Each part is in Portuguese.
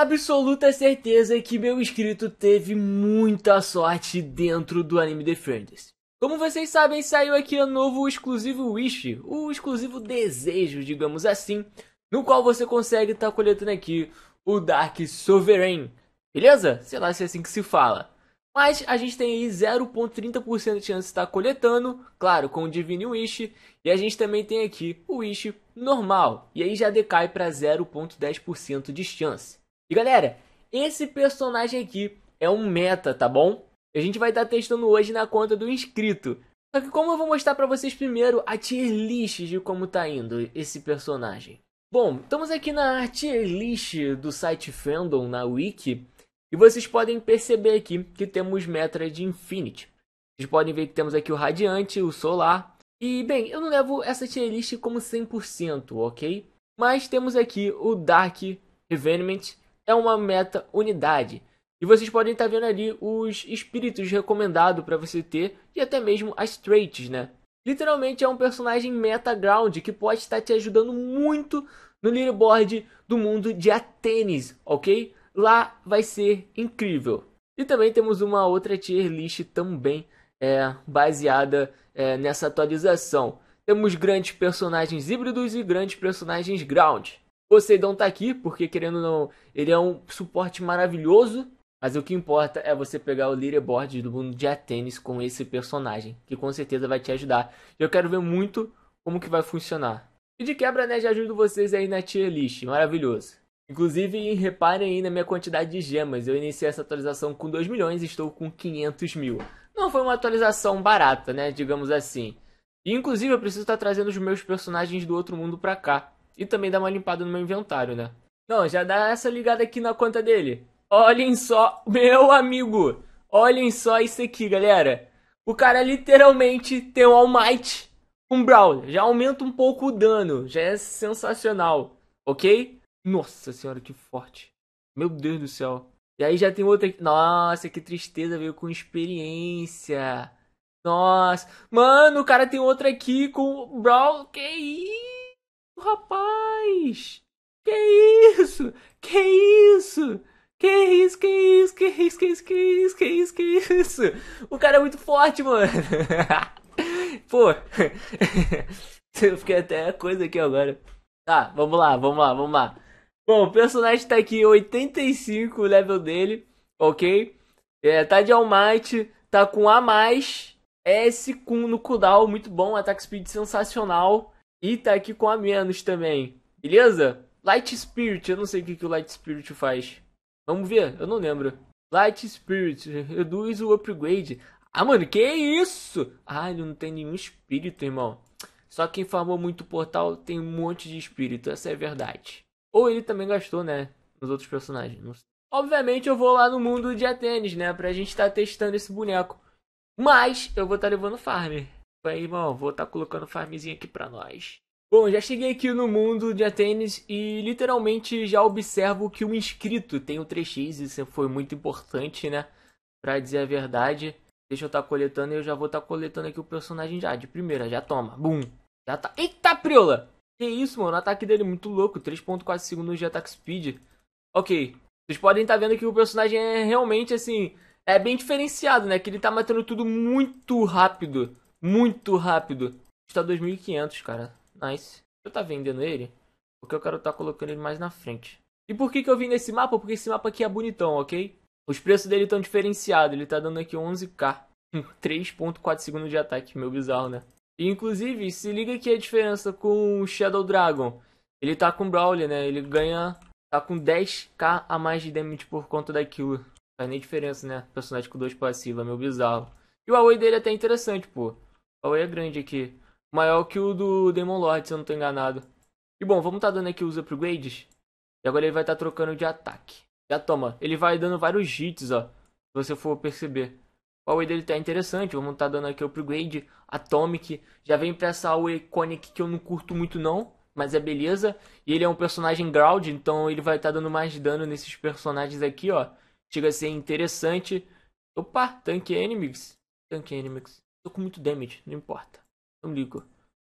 absoluta certeza que meu inscrito teve muita sorte dentro do anime Defenders. Como vocês sabem, saiu aqui o novo exclusivo Wish, o exclusivo desejo, digamos assim, no qual você consegue estar tá coletando aqui o Dark Sovereign, beleza? Sei lá se é assim que se fala. Mas a gente tem aí 0.30% de chance de estar tá coletando, claro, com o Divine Wish. E a gente também tem aqui o Wish normal, e aí já decai para 0.10% de chance. E galera, esse personagem aqui é um meta, tá bom? A gente vai estar tá testando hoje na conta do inscrito. Só que como eu vou mostrar para vocês primeiro a tier list de como tá indo esse personagem. Bom, estamos aqui na tier list do site Fandom, na Wiki. E vocês podem perceber aqui que temos metas de Infinity. Vocês podem ver que temos aqui o Radiante, o Solar. E, bem, eu não levo essa tier list como 100%, ok? Mas temos aqui o Dark Revenement é uma meta unidade. E vocês podem estar vendo ali os espíritos recomendados para você ter e até mesmo as traits, né? Literalmente é um personagem meta ground que pode estar te ajudando muito no leaderboard do mundo de Atenas, ok? Lá vai ser incrível. E também temos uma outra tier list também é, baseada é, nessa atualização. Temos grandes personagens híbridos e grandes personagens ground. Poseidon tá aqui, porque querendo ou não, ele é um suporte maravilhoso. Mas o que importa é você pegar o leaderboard do mundo de Atenis com esse personagem, que com certeza vai te ajudar. Eu quero ver muito como que vai funcionar. E de quebra, né, já ajudo vocês aí na tier list, maravilhoso. Inclusive, reparem aí na minha quantidade de gemas. Eu iniciei essa atualização com 2 milhões e estou com 500 mil. Não foi uma atualização barata, né? Digamos assim. E, inclusive, eu preciso estar tá trazendo os meus personagens do outro mundo pra cá. E também dá uma limpada no meu inventário, né? Não, já dá essa ligada aqui na conta dele. Olhem só, meu amigo. Olhem só isso aqui, galera. O cara literalmente tem um All Might com um brawl. Já aumenta um pouco o dano. Já é sensacional, ok? Nossa senhora, que forte. Meu Deus do céu. E aí já tem outra aqui. Nossa, que tristeza. Veio com experiência. Nossa. Mano, o cara tem outra aqui com Brawl. Que isso? Rapaz! Que isso? Que isso? Que isso, que isso, que isso, que isso, que isso, que isso, que isso? O cara é muito forte, mano! Pô! Eu fiquei até coisa aqui agora. Tá, vamos lá, vamos lá, vamos lá. Bom, o personagem tá aqui, 85 o level dele, ok? É, tá de Almighty, tá com A+, S com no cooldown, muito bom, ataque speed sensacional. E tá aqui com a menos também. Beleza? Light Spirit, eu não sei o que, que o Light Spirit faz. Vamos ver? Eu não lembro. Light Spirit, reduz o upgrade. Ah, mano, que isso? Ah, ele não tem nenhum espírito, irmão. Só quem farmou muito portal tem um monte de espírito, essa é a verdade. Ou ele também gastou, né? Nos outros personagens. Obviamente eu vou lá no mundo de Atenes, né? Pra gente estar tá testando esse boneco. Mas eu vou estar tá levando farm. Aí, irmão, vou estar tá colocando farmzinha aqui pra nós. Bom, já cheguei aqui no mundo de Atenas e literalmente já observo que o inscrito tem o 3x, isso foi muito importante, né? Pra dizer a verdade. Deixa eu estar tá coletando e eu já vou estar tá coletando aqui o personagem já, de primeira, já toma, bum. Já tá... Eita, priola! Que isso, mano, o ataque dele é muito louco, 3.4 segundos de ataque speed. Ok, vocês podem estar tá vendo que o personagem é realmente, assim, é bem diferenciado, né? Que ele tá matando tudo muito rápido muito rápido. Está 2.500, cara. Nice. Eu tá vendendo ele porque eu quero tá colocando ele mais na frente. E por que, que eu vim nesse mapa? Porque esse mapa aqui é bonitão, ok? Os preços dele estão diferenciados. Ele tá dando aqui 11k. 3.4 segundos de ataque. Meu bizarro, né? E, inclusive, se liga aqui a diferença com o Shadow Dragon. Ele tá com Brawler, né? Ele ganha... Tá com 10k a mais de damage por conta daquilo. Faz nem diferença, né? Personagem com 2 passiva. Meu bizarro. E o Aoi dele é até interessante, pô é grande aqui. Maior que o do Demon Lord, se eu não tô enganado. E bom, vamos tá dando aqui os upgrades. E agora ele vai estar tá trocando de ataque. Já toma. Ele vai dando vários hits, ó. Se você for perceber. A Huawei dele tá interessante. Vamos tá dando aqui o upgrade. Atomic. Já vem pra essa Huawei Conic que eu não curto muito não. Mas é beleza. E ele é um personagem ground. Então ele vai tá dando mais dano nesses personagens aqui, ó. Chega a ser interessante. Opa, tank enemies. tank enemies. Tô com muito damage, não importa. Não ligo.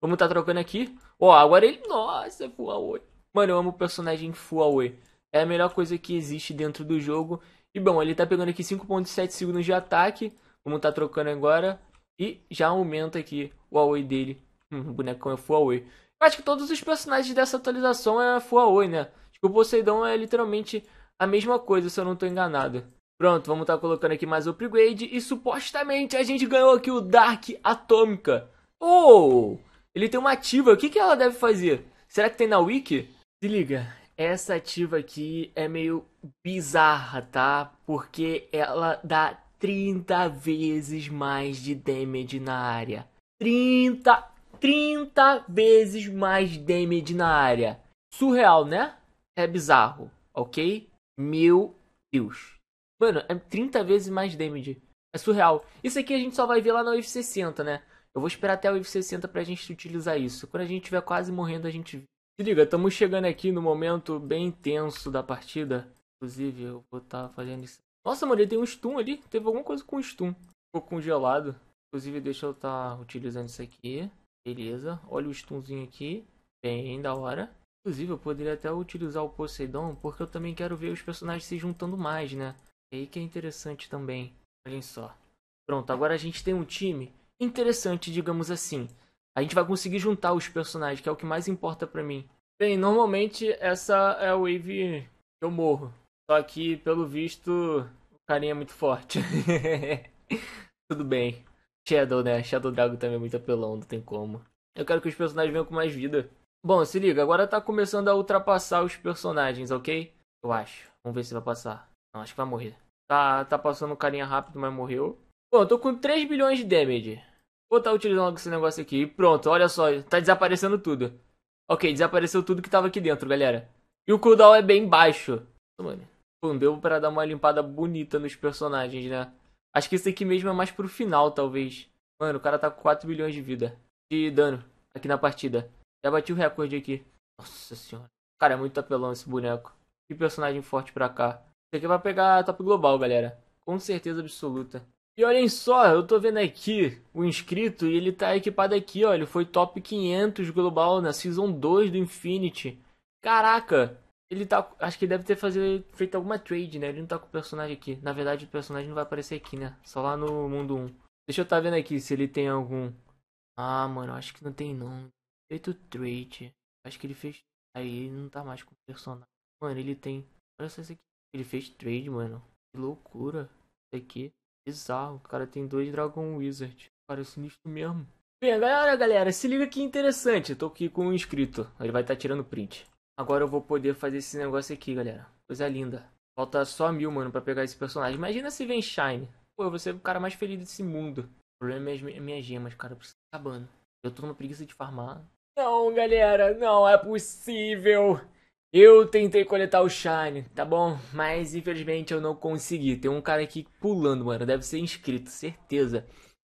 Vamos tá trocando aqui. Ó, oh, agora ele... Nossa, full away. Mano, eu amo o personagem full away. É a melhor coisa que existe dentro do jogo. E bom, ele tá pegando aqui 5.7 segundos de ataque. Vamos tá trocando agora. E já aumenta aqui o away dele. Hum, o bonecão é full away. Eu acho que todos os personagens dessa atualização é full away, né? Tipo, o Poseidon é literalmente a mesma coisa, se eu não tô enganado. Pronto, vamos estar tá colocando aqui mais upgrade. E supostamente a gente ganhou aqui o Dark Atômica. Oh! Ele tem uma ativa. O que, que ela deve fazer? Será que tem na Wiki? Se liga. Essa ativa aqui é meio bizarra, tá? Porque ela dá 30 vezes mais de damage na área. 30, 30 vezes mais damage na área. Surreal, né? É bizarro, ok? Meu Deus. Mano, é 30 vezes mais damage. É surreal. Isso aqui a gente só vai ver lá na UFC 60, né? Eu vou esperar até o UFC 60 pra gente utilizar isso. Quando a gente tiver quase morrendo, a gente... Se liga, estamos chegando aqui no momento bem tenso da partida. Inclusive, eu vou estar tá fazendo isso. Nossa, mano, ele tem um stun ali. Teve alguma coisa com stun. Ficou congelado. Inclusive, deixa eu estar tá utilizando isso aqui. Beleza. Olha o stunzinho aqui. Bem da hora. Inclusive, eu poderia até utilizar o Poseidon, porque eu também quero ver os personagens se juntando mais, né? aí que é interessante também. Olhem só. Pronto, agora a gente tem um time interessante, digamos assim. A gente vai conseguir juntar os personagens, que é o que mais importa para mim. Bem, normalmente essa é a wave que eu morro. Só que, pelo visto, o carinha é muito forte. Tudo bem. Shadow, né? Shadow Dragon também é muito apelão, não tem como. Eu quero que os personagens venham com mais vida. Bom, se liga, agora tá começando a ultrapassar os personagens, ok? Eu acho. Vamos ver se vai passar. Não, acho que vai morrer. Tá, tá passando um carinha rápido, mas morreu. Bom, eu tô com 3 bilhões de damage. Vou estar tá utilizando esse negócio aqui. pronto, olha só, tá desaparecendo tudo. Ok, desapareceu tudo que tava aqui dentro, galera. E o cooldown é bem baixo. Mano, bom, deu pra dar uma limpada bonita nos personagens, né? Acho que isso aqui mesmo é mais pro final, talvez. Mano, o cara tá com 4 bilhões de vida. De dano aqui na partida. Já bati o recorde aqui. Nossa senhora. Cara, é muito apelão esse boneco. Que personagem forte pra cá. Isso aqui vai pegar top global, galera. Com certeza absoluta. E olhem só, eu tô vendo aqui o inscrito e ele tá equipado aqui, ó. Ele foi top 500 global na Season 2 do Infinity. Caraca! Ele tá... Acho que ele deve ter fazer, feito alguma trade, né? Ele não tá com o personagem aqui. Na verdade, o personagem não vai aparecer aqui, né? Só lá no mundo 1. Deixa eu tá vendo aqui se ele tem algum... Ah, mano, acho que não tem não. Feito trade. Acho que ele fez... Aí ele não tá mais com o personagem. Mano, ele tem... Olha só isso aqui. Ele fez trade, mano. Que loucura. Isso aqui. Bizarro. O cara tem dois Dragon Wizard. Cara, é sinistro mesmo. Bem, galera, galera, se liga que interessante. Eu tô aqui com um inscrito. Ele vai estar tá tirando print. Agora eu vou poder fazer esse negócio aqui, galera. Coisa linda. Falta só mil, mano, pra pegar esse personagem. Imagina se vem Shine. Pô, eu vou ser o cara mais feliz desse mundo. O problema é as minhas gemas, cara. Eu preciso acabando. Eu tô numa preguiça de farmar. Não, galera, não é possível. Eu tentei coletar o Shine, tá bom? Mas infelizmente eu não consegui. Tem um cara aqui pulando, mano. Deve ser inscrito, certeza.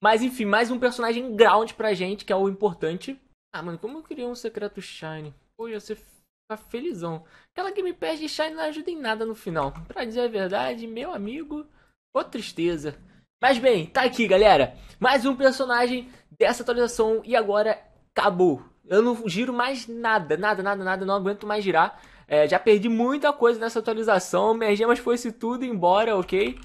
Mas enfim, mais um personagem ground pra gente, que é o importante. Ah, mano, como eu queria um secreto Shine? Pô, ia ser tá felizão. Aquela game me de Shine não ajuda em nada no final. Pra dizer a verdade, meu amigo, ô tristeza. Mas bem, tá aqui, galera. Mais um personagem dessa atualização e agora acabou. Eu não giro mais nada, nada, nada, nada, não aguento mais girar. É, já perdi muita coisa nessa atualização, minhas gemas foi-se tudo embora, ok?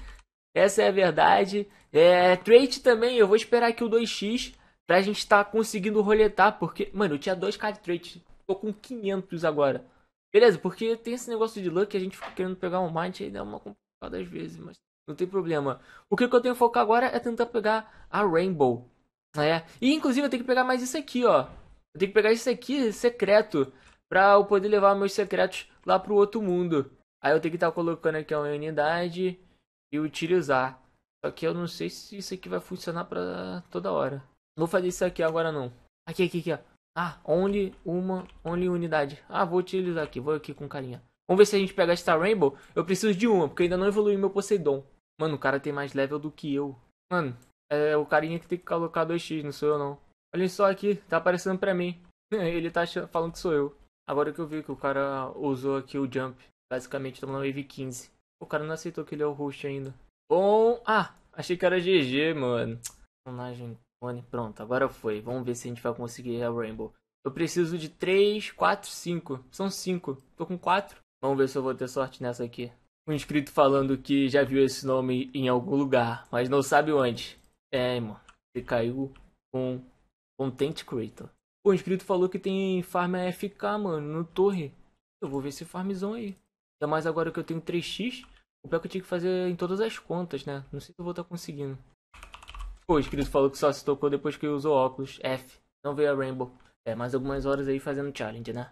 Essa é a verdade. É, trade também, eu vou esperar aqui o 2x pra gente estar tá conseguindo roletar, porque... Mano, eu tinha 2k de trade, tô com 500 agora. Beleza, porque tem esse negócio de luck, a gente fica querendo pegar um mind e é dá uma complicada às vezes, mas não tem problema. O que eu tenho que focar agora é tentar pegar a Rainbow, né? E inclusive eu tenho que pegar mais isso aqui, ó. Eu tenho que pegar isso aqui, secreto, pra eu poder levar meus secretos lá pro outro mundo. Aí eu tenho que estar tá colocando aqui uma unidade e utilizar. Só que eu não sei se isso aqui vai funcionar pra toda hora. Não vou fazer isso aqui agora não. Aqui, aqui, aqui, ó. Ah, only uma, only unidade. Ah, vou utilizar aqui, vou aqui com carinha. Vamos ver se a gente pega Star Rainbow. Eu preciso de uma, porque ainda não evoluiu meu Poseidon. Mano, o cara tem mais level do que eu. Mano, é o carinha que tem que colocar 2x, não sou eu não. Olha só aqui, tá aparecendo pra mim. Ele tá falando que sou eu. Agora que eu vi que o cara usou aqui o jump, basicamente tomando wave 15. O cara não aceitou que ele é o host ainda. Bom, ah, achei que era GG, mano. Personagem clone, pronto, agora foi. Vamos ver se a gente vai conseguir a Rainbow. Eu preciso de 3, 4, 5. São 5. Tô com 4. Vamos ver se eu vou ter sorte nessa aqui. Um inscrito falando que já viu esse nome em algum lugar, mas não sabe onde. É, mano. Ele caiu com Content Creator. O inscrito falou que tem farm AFK, mano, no torre. Eu vou ver esse farmzão aí. Ainda mais agora que eu tenho 3x. O pior que eu tinha que fazer em todas as contas, né? Não sei se eu vou estar tá conseguindo. o inscrito falou que só se tocou depois que usou óculos. F. Não veio a Rainbow. É, mais algumas horas aí fazendo challenge, né?